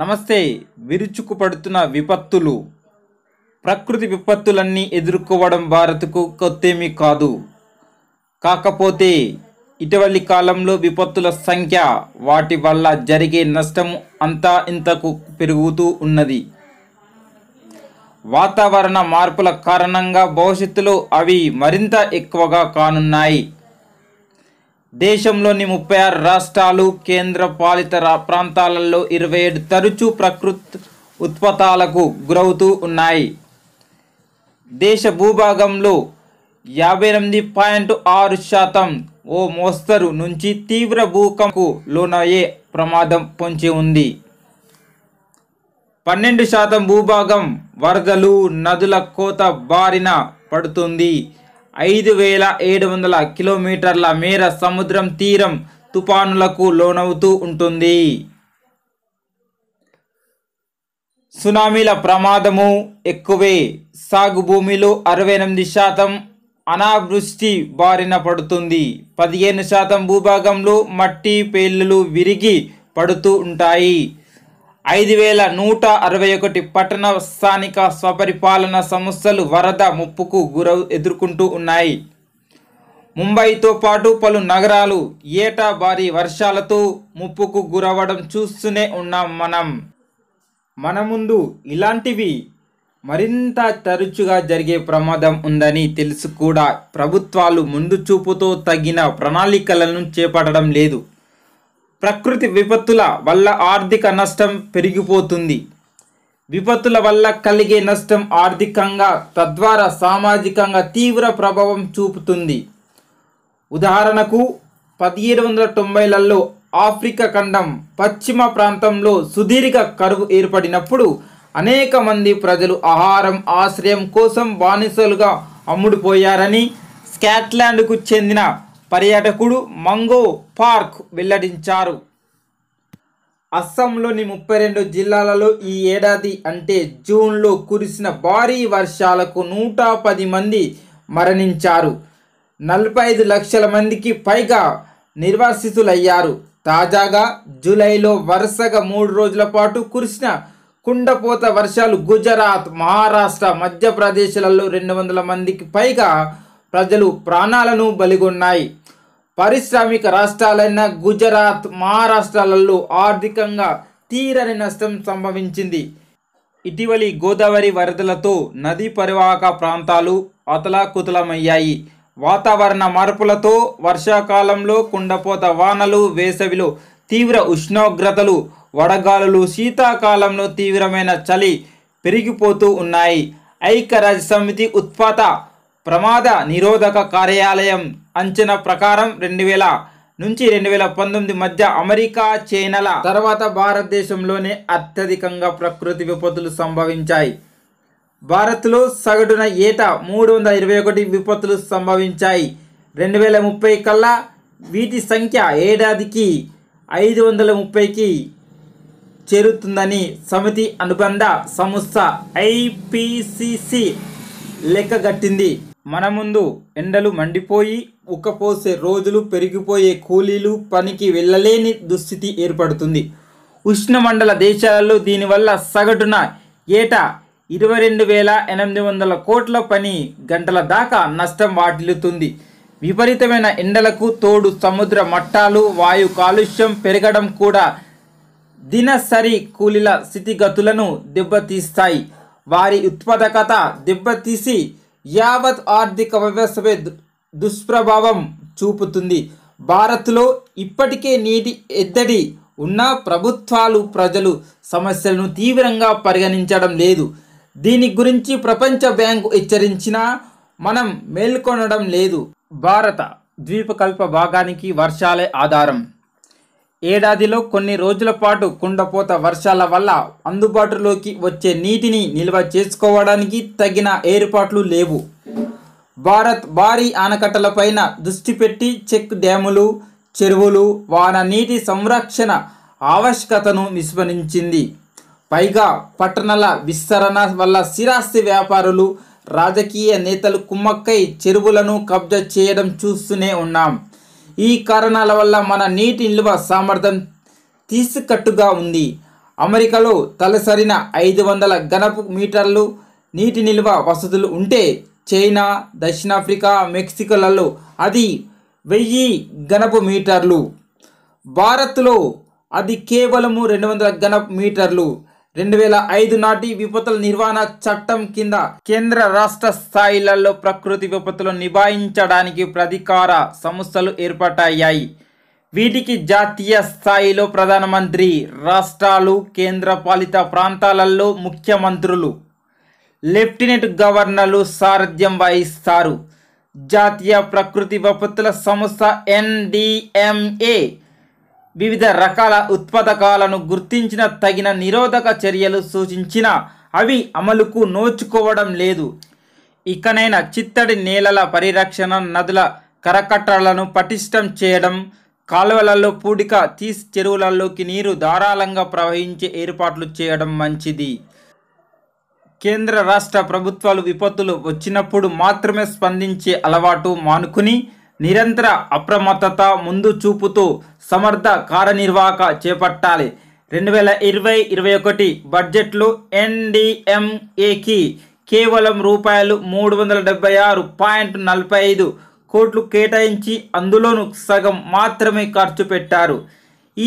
నమస్తే విరుచుకుపడుతున్న విపత్తులు ప్రకృతి విపత్తులన్నీ ఎదుర్కోవడం భారత్కు కొత్తేమీ కాదు కాకపోతే ఇటీవలి కాలంలో విపత్తుల సంఖ్య వాటి వల్ల జరిగే నష్టం అంతా ఇంతకు పెరుగుతూ ఉన్నది వాతావరణ మార్పుల కారణంగా భవిష్యత్తులో అవి మరింత ఎక్కువగా కానున్నాయి దేశంలోని ముప్పై ఆరు రాష్ట్రాలు కేంద్ర పాలిత ప్రాంతాలలో ఇరవై ఏడు తరచూ ప్రకృతి ఉత్పతాలకు గురవుతూ ఉన్నాయి దేశ భూభాగంలో యాభై ఎనిమిది పాయింట్ ఆరు శాతం ఓ మోస్తరు నుంచి తీవ్ర భూకంకు లోనయ్యే ప్రమాదం పొంచి ఉంది పన్నెండు శాతం భూభాగం వరదలు నదుల కోత బారిన పడుతుంది ఐదు వేల ఏడు వందల కిలోమీటర్ల మేర సముద్రం తీరం తుపానులకు లోనవుతూ ఉంటుంది సునామీల ప్రమాదము ఎక్కువే సాగు భూమిలో అరవై ఎనిమిది శాతం అనావృష్టి బారిన పడుతుంది పదిహేను శాతం భూభాగంలో మట్టి పేళ్ళలు విరిగి పడుతూ ఉంటాయి ఐదు వేల నూట అరవై ఒకటి పట్టణ స్థానిక స్వపరిపాలన సంస్థలు వరద ముప్పుకు గుర ఎదుర్కొంటూ ఉన్నాయి ముంబైతో పాటు పలు నగరాలు ఏటా భారీ వర్షాలతో ముప్పుకు గురవడం చూస్తూనే ఉన్నాం మనం మన ముందు ఇలాంటివి మరింత తరచుగా జరిగే ప్రమాదం ఉందని తెలుసు కూడా ప్రభుత్వాలు ముందు చూపుతో తగిన ప్రణాళికలను చేపట్టడం లేదు ప్రకృతి విపత్తుల వల్ల ఆర్థిక నష్టం పెరిగిపోతుంది విపత్తుల వల్ల కలిగే నష్టం ఆర్థికంగా తద్వారా సామాజికంగా తీవ్ర ప్రభావం చూపుతుంది ఉదాహరణకు పదిహేడు వందల తొంభైలలో ఆఫ్రికా ఖండం పశ్చిమ ప్రాంతంలో సుదీర్ఘ కరువు ఏర్పడినప్పుడు అనేక మంది ప్రజలు ఆహారం ఆశ్రయం కోసం బానిసలుగా అమ్ముడుపోయారని స్కాట్లాండ్కు చెందిన పర్యాటకుడు మంగో పార్క్ వెల్లడించారు అస్సాంలోని ముప్పై రెండు జిల్లాలలో ఈ ఏడాది అంటే జూన్లో కురిసిన భారీ వర్షాలకు నూట పది మంది మరణించారు నలభై ఐదు లక్షల మందికి పైగా నిర్వాసితులయ్యారు తాజాగా జూలైలో వరుసగా మూడు రోజుల పాటు కురిసిన కుండపోత వర్షాలు గుజరాత్ మహారాష్ట్ర మధ్యప్రదేశ్లలో రెండు వందల మందికి పైగా ప్రజలు ప్రాణాలను బలిగొన్నాయి పారిశ్రామిక రాష్ట్రాలైన గుజరాత్ మహారాష్ట్రాలలో ఆర్థికంగా తీరని నష్టం సంభవించింది ఇటీవలి గోదావరి వరదలతో నదీ పరివాహక ప్రాంతాలు అతలాకుతలమయ్యాయి వాతావరణ మార్పులతో వర్షాకాలంలో కుండపోత వానలు వేసవిలో తీవ్ర ఉష్ణోగ్రతలు వడగాలులు శీతాకాలంలో తీవ్రమైన చలి పెరిగిపోతూ ఉన్నాయి ఐక్యరాజ్య సమితి ఉత్పాత ప్రమాద నిరోధక కార్యాలయం అంచనా ప్రకారం రెండు వేల నుంచి రెండు వేల పంతొమ్మిది మధ్య అమెరికా చైనాల తర్వాత భారతదేశంలోనే అత్యధికంగా ప్రకృతి విపత్తులు సంభవించాయి భారత్లో సగటున ఏటా మూడు వందల ఇరవై ఒకటి విపత్తులు సంభవించాయి రెండు వేల ముప్పై కల్లా వీటి సంఖ్య ఏడాదికి ఐదు వందల ముప్పైకి చేరుతుందని సమితి అనుబంధ సంస్థ ఐపిసిసి లెక్కగట్టింది మన ముందు ఎండలు మండిపోయి ఉక్కపోసే రోజులు పెరిగిపోయే కూలీలు పనికి వెళ్ళలేని దుస్థితి ఏర్పడుతుంది ఉష్ణమండల దేశాలలో దీనివల్ల సగటున ఏటా ఇరవై రెండు వేల ఎనిమిది వందల కోట్ల పని గంటల దాకా నష్టం వాటిల్లుతుంది విపరీతమైన ఎండలకు తోడు సముద్ర మట్టాలు వాయు కాలుష్యం పెరగడం కూడా దినసరి కూలీల స్థితిగతులను దెబ్బతీస్తాయి వారి ఉత్పాదకత దెబ్బతీసి యావత్ ఆర్థిక వ్యవస్థపై దుష్ప్రభావం చూపుతుంది భారత్లో ఇప్పటికే నీటి ఎద్దడి ఉన్న ప్రభుత్వాలు ప్రజలు సమస్యలను తీవ్రంగా పరిగణించడం లేదు దీని గురించి ప్రపంచ బ్యాంకు హెచ్చరించినా మనం మేల్కొనడం లేదు భారత ద్వీపకల్ప భాగానికి వర్షాలే ఆధారం ఏడాదిలో కొన్ని రోజుల పాటు కుండపోత వర్షాల వల్ల అందుబాటులోకి వచ్చే నీటిని నిల్వ చేసుకోవడానికి తగిన ఏర్పాట్లు లేవు భారత్ భారీ ఆనకట్టలపైన దృష్టి పెట్టి చెక్ డ్యాములు చెరువులు వాన నీటి సంరక్షణ ఆవశ్యకతను విస్మరించింది పైగా పట్టణాల విస్తరణ వల్ల స్థిరాస్తి వ్యాపారులు రాజకీయ నేతలు కుమ్మక్కై చెరువులను కబ్జా చేయడం చూస్తూనే ఉన్నాం ఈ కారణాల వల్ల మన నీటి నిల్వ సామర్థ్యం తీసుకట్టుగా ఉంది అమెరికాలో తలసరిన ఐదు వందల గనపు మీటర్లు నీటి నిల్వ వసతులు ఉంటే చైనా దక్షిణాఫ్రికా మెక్సికోలలో అది వెయ్యి గనపు మీటర్లు భారత్లో అది కేవలము రెండు వందల గనపు మీటర్లు రెండు వేల ఐదు నాటి విపత్తుల నిర్వహణ చట్టం కింద కేంద్ర రాష్ట్ర స్థాయిలలో ప్రకృతి విపత్తులు నిభాయించడానికి ప్రధికార సంస్థలు ఏర్పాటయ్యాయి వీటికి జాతీయ స్థాయిలో ప్రధానమంత్రి రాష్ట్రాలు కేంద్రపాలిత ప్రాంతాలలో ముఖ్యమంత్రులు లెఫ్టినెంట్ గవర్నర్లు సారథ్యం వహిస్తారు జాతీయ ప్రకృతి విపత్తుల సంస్థ ఎన్డిఎంఏ వివిధ రకాల ఉత్పాదకాలను గుర్తించిన తగిన నిరోధక చర్యలు సూచించిన అవి అమలుకు నోచుకోవడం లేదు ఇకనైనా చిత్తడి నేలల పరిరక్షణ నదుల కరకట్టలను పటిష్టం చేయడం కాలువలలో పూడిక తీసి చెరువులలోకి నీరు ధారాళంగా ప్రవహించే ఏర్పాట్లు చేయడం మంచిది కేంద్ర రాష్ట్ర ప్రభుత్వాలు విపత్తులు వచ్చినప్పుడు మాత్రమే స్పందించే అలవాటు మానుకుని నిరంతర అప్రమత్తత ముందు చూపుతూ సమర్థ కార్యనిర్వాహక చేపట్టాలి రెండు వేల ఇరవై ఇరవై ఒకటి బడ్జెట్లు ఎన్డిఎంఏకి కేవలం రూపాయలు మూడు వందల డెబ్బై ఆరు పాయింట్ నలభై ఐదు కోట్లు కేటాయించి అందులోనూ సగం మాత్రమే ఖర్చు పెట్టారు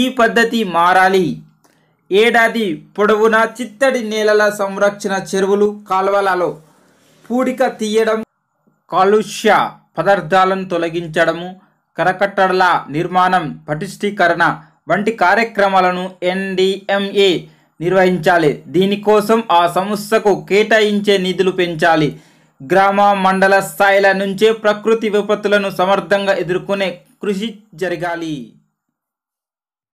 ఈ పద్ధతి మారాలి ఏడాది పొడవునా చిత్తడి నేలల సంరక్షణ చెరువులు కాల్వలలో పూడిక తీయడం కాలుష్య పదార్థాలను తొలగించడము కరకట్టడల నిర్మాణం పటిష్టీకరణ వంటి కార్యక్రమాలను ఎన్డిఎంఏ నిర్వహించాలి దీనికోసం ఆ సంస్థకు కేటాయించే నిధులు పెంచాలి గ్రామ మండల స్థాయిల నుంచే ప్రకృతి విపత్తులను సమర్థంగా ఎదుర్కొనే కృషి జరగాలి